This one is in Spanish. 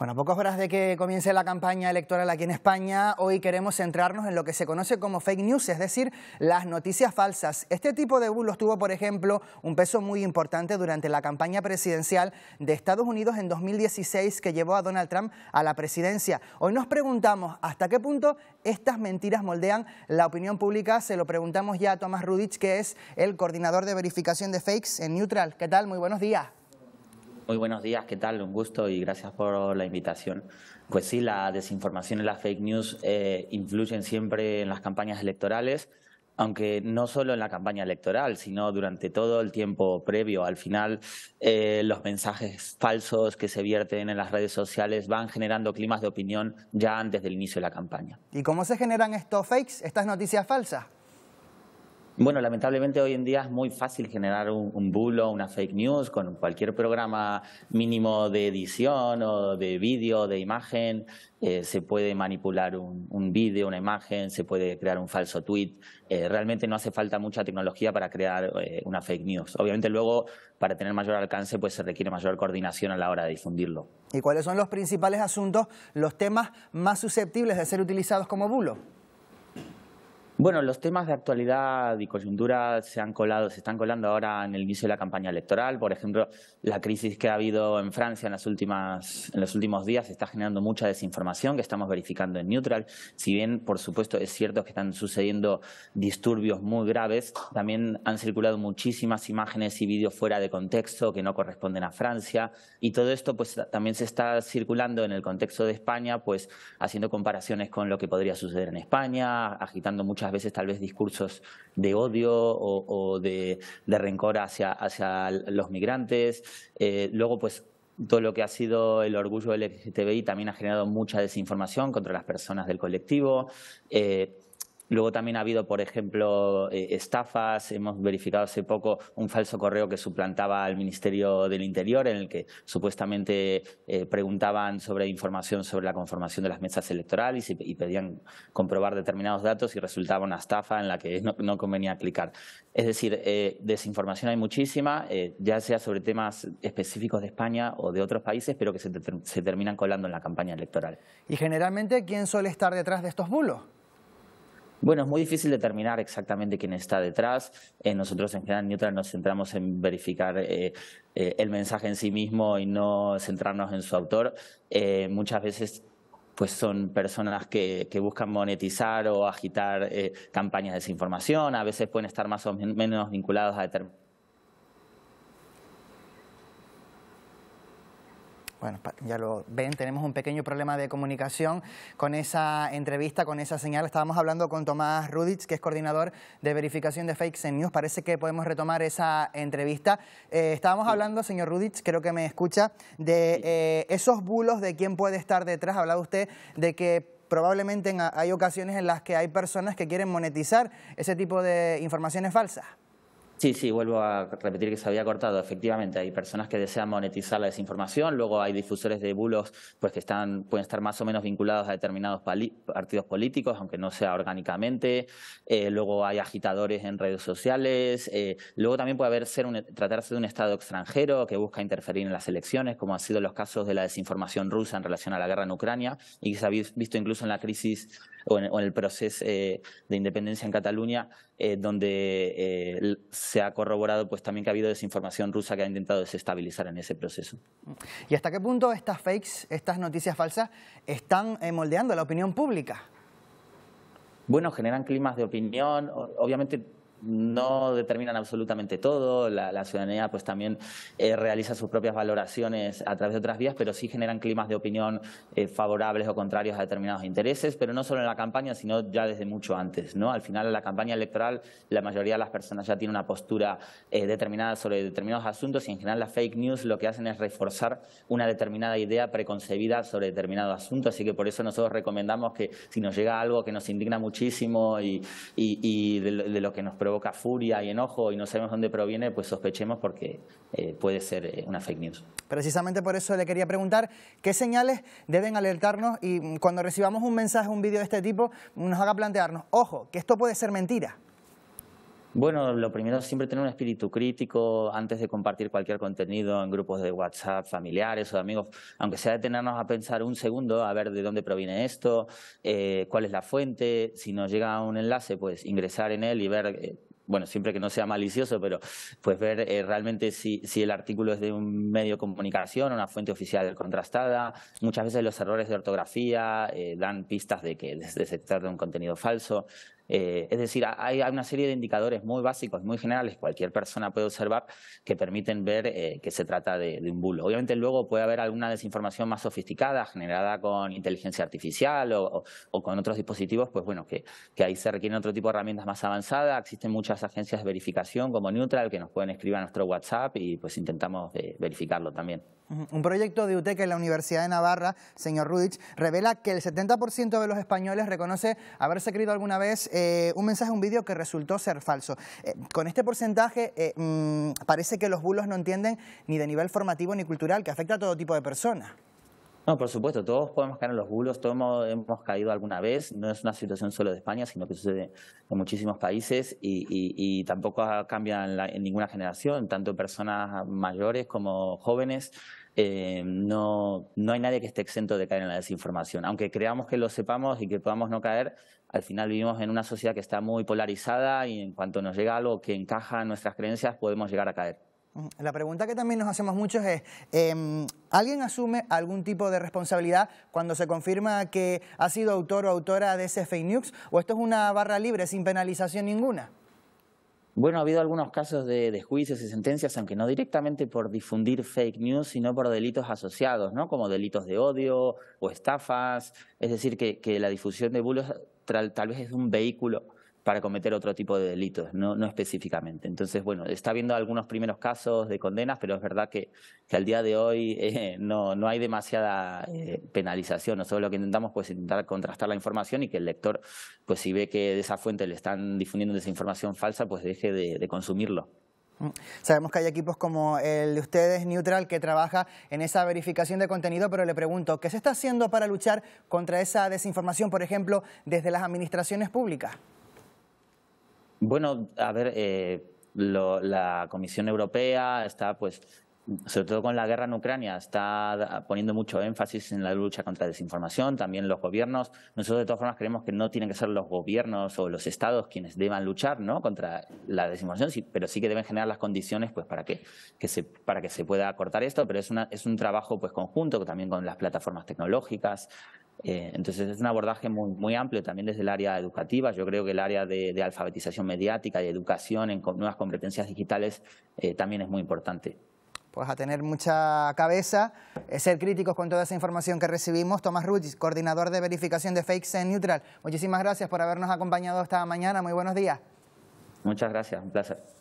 Bueno, a pocas horas de que comience la campaña electoral aquí en España, hoy queremos centrarnos en lo que se conoce como fake news, es decir, las noticias falsas. Este tipo de bulos tuvo, por ejemplo, un peso muy importante durante la campaña presidencial de Estados Unidos en 2016 que llevó a Donald Trump a la presidencia. Hoy nos preguntamos hasta qué punto estas mentiras moldean la opinión pública. Se lo preguntamos ya a Tomás Rudich, que es el coordinador de verificación de fakes en Neutral. ¿Qué tal? Muy buenos días. Muy buenos días, ¿qué tal? Un gusto y gracias por la invitación. Pues sí, la desinformación y las fake news eh, influyen siempre en las campañas electorales, aunque no solo en la campaña electoral, sino durante todo el tiempo previo. Al final, eh, los mensajes falsos que se vierten en las redes sociales van generando climas de opinión ya antes del inicio de la campaña. ¿Y cómo se generan estos fakes, estas noticias falsas? Bueno, lamentablemente hoy en día es muy fácil generar un, bulo, una fake news con cualquier programa mínimo de edición o de vídeo, de imagen. Eh, se puede manipular un, vídeo, una imagen, se puede crear un falso tweet. Eh, realmente no hace falta mucha tecnología para crear eh, una fake news. Obviamente luego, para tener mayor alcance, pues se requiere mayor coordinación a la hora de difundirlo. ¿Y cuáles son los principales asuntos, los temas más susceptibles de ser utilizados como bulo? Bueno, los temas de actualidad y coyuntura se han colado, se están colando ahora en el inicio de la campaña electoral. Por ejemplo, la crisis que ha habido en Francia en, las últimas, en los últimos días está generando mucha desinformación que estamos verificando en Neutral. Si bien, por supuesto, es cierto que están sucediendo disturbios muy graves, también han circulado muchísimas imágenes y vídeos fuera de contexto que no corresponden a Francia. Y todo esto pues, también se está circulando en el contexto de España, pues haciendo comparaciones con lo que podría suceder en España, agitando muchas a veces tal vez discursos de odio o, de, rencor hacia, hacia los migrantes. Eh, luego, pues todo lo que ha sido el orgullo LGTBI también ha generado mucha desinformación contra las personas del colectivo. Eh, Luego también ha habido, por ejemplo, eh, estafas. Hemos verificado hace poco un falso correo que suplantaba al Ministerio del Interior, en el que supuestamente eh, preguntaban sobre información sobre la conformación de las mesas electorales y, pedían comprobar determinados datos y resultaba una estafa en la que no, convenía clicar. Es decir, eh, desinformación hay muchísima, ya sea sobre temas específicos de España o de otros países, pero que se, terminan colando en la campaña electoral. ¿Y generalmente quién suele estar detrás de estos bulos? Bueno, es muy difícil determinar exactamente quién está detrás. Eh, nosotros en general Neutral nos centramos en verificar eh, eh, el mensaje en sí mismo y no centrarnos en su autor. muchas veces pues son personas que, buscan monetizar o agitar campañas de desinformación, a veces pueden estar más o menos vinculados a determinados Bueno, ya lo ven, tenemos un pequeño problema de comunicación con esa entrevista, con esa señal. Estábamos hablando con Tomás Ruditz, que es coordinador de verificación de Fakes en News. Parece que podemos retomar esa entrevista. Eh, estábamos hablando, señor Ruditz, creo que me escucha, de eh, esos bulos de quién puede estar detrás. Hablaba usted de que probablemente hay ocasiones en las que hay personas que quieren monetizar ese tipo de informaciones falsas. Sí, sí, vuelvo a repetir que se había cortado. Efectivamente, hay personas que desean monetizar la desinformación, luego hay difusores de bulos pues, que están, pueden estar más o menos vinculados a determinados partidos políticos, aunque no sea orgánicamente. Eh, luego hay agitadores en redes sociales. Eh, luego también puede haber ser tratarse de un Estado extranjero que busca interferir en las elecciones, como han sido los casos de la desinformación rusa en relación a la guerra en Ucrania y que se ha visto incluso en la crisis o en, el proceso eh, de independencia en Cataluña, eh, donde eh, se ha corroborado pues, también que ha habido desinformación rusa que ha intentado desestabilizar en ese proceso. ¿Y hasta qué punto estas fakes, estas noticias falsas, están moldeando la opinión pública? Bueno, generan climas de opinión, obviamente no determinan absolutamente todo, la, ciudadanía pues también eh, realiza sus propias valoraciones a través de otras vías, pero sí generan climas de opinión eh, favorables o contrarios a determinados intereses, pero no solo en la campaña, sino ya desde mucho antes. ¿no? Al final, en la campaña electoral, la mayoría de las personas ya tiene una postura eh, determinada sobre determinados asuntos y en general las fake news lo que hacen es reforzar una determinada idea preconcebida sobre determinado asunto, así que por eso nosotros recomendamos que si nos llega algo que nos indigna muchísimo y, y, de, de lo que nos preocupa, provoca furia y enojo y no sabemos dónde proviene, pues sospechemos porque eh, puede ser eh, una fake news. Precisamente por eso le quería preguntar qué señales deben alertarnos y cuando recibamos un mensaje, un vídeo de este tipo, nos haga plantearnos, ojo, que esto puede ser mentira. Bueno, lo primero es siempre tener un espíritu crítico antes de compartir cualquier contenido en grupos de WhatsApp, familiares o amigos, aunque sea detenernos a pensar un segundo, a ver de dónde proviene esto, eh, cuál es la fuente, si nos llega un enlace, pues ingresar en él y ver... Eh, bueno, siempre que no sea malicioso, pero pues ver eh, realmente si, si, el artículo es de un medio de comunicación, una fuente oficial contrastada. Muchas veces los errores de ortografía dan pistas de que es de un contenido falso. Eh, es decir, hay, una serie de indicadores muy básicos, muy generales, cualquier persona puede observar, que permiten ver eh, que se trata de, un bulo. Obviamente luego puede haber alguna desinformación más sofisticada, generada con inteligencia artificial o, con otros dispositivos, pues bueno, que, ahí se requieren otro tipo de herramientas más avanzadas. Existen muchas agencias de verificación como Neutral que nos pueden escribir a nuestro WhatsApp y pues intentamos eh, verificarlo también. Un proyecto de UTEC en la Universidad de Navarra, señor Rudich, revela que el 70% de los españoles reconoce haberse creído alguna vez eh, un mensaje, un vídeo que resultó ser falso. Eh, con este porcentaje eh, mm, parece que los bulos no entienden ni de nivel formativo ni cultural, que afecta a todo tipo de personas. No, por supuesto, todos podemos caer en los bulos, todos hemos, caído alguna vez, no es una situación solo de España, sino que sucede en muchísimos países y, tampoco cambia en, ninguna generación, tanto personas mayores como jóvenes, no, no hay nadie que esté exento de caer en la desinformación. Aunque creamos que lo sepamos y que podamos no caer, al final vivimos en una sociedad que está muy polarizada y en cuanto nos llega algo que encaja en nuestras creencias podemos llegar a caer. La pregunta que también nos hacemos muchos es, em, ¿alguien asume algún tipo de responsabilidad cuando se confirma que ha sido autor o autora de ese fake news? ¿O esto es una barra libre sin penalización ninguna? Bueno, ha habido algunos casos de, juicios y sentencias, aunque no directamente por difundir fake news, sino por delitos asociados, ¿no? como delitos de odio o estafas. Es decir, que la difusión de bulos tal vez es un vehículo para cometer otro tipo de delitos, no, específicamente. Entonces, bueno, está habiendo algunos primeros casos de condenas, pero es verdad que, al día de hoy eh, no, hay demasiada eh, penalización. Nosotros lo que intentamos pues intentar contrastar la información y que el lector, pues si ve que de esa fuente le están difundiendo desinformación falsa, pues deje de consumirlo. Sabemos que hay equipos como el de ustedes, Neutral, que trabaja en esa verificación de contenido, pero le pregunto, ¿qué se está haciendo para luchar contra esa desinformación, por ejemplo, desde las administraciones públicas? Bueno, a ver, eh, la Comisión Europea está pues sobre todo con la guerra en Ucrania, está poniendo mucho énfasis en la lucha contra la desinformación, también los gobiernos. Nosotros de todas formas creemos que no tienen que ser los gobiernos o los estados quienes deban luchar contra la desinformación, pero sí que deben generar las condiciones pues, para, que, se, para que se pueda acortar esto, pero es, un trabajo pues, conjunto también con las plataformas tecnológicas, eh, entonces es un abordaje muy, amplio también desde el área educativa. Yo creo que el área de, alfabetización mediática y educación en nuevas competencias digitales eh, también es muy importante pues a tener mucha cabeza, eh, ser críticos con toda esa información que recibimos. Tomás Ruiz, coordinador de verificación de Fakes en Neutral, muchísimas gracias por habernos acompañado esta mañana. Muy buenos días. Muchas gracias, un placer.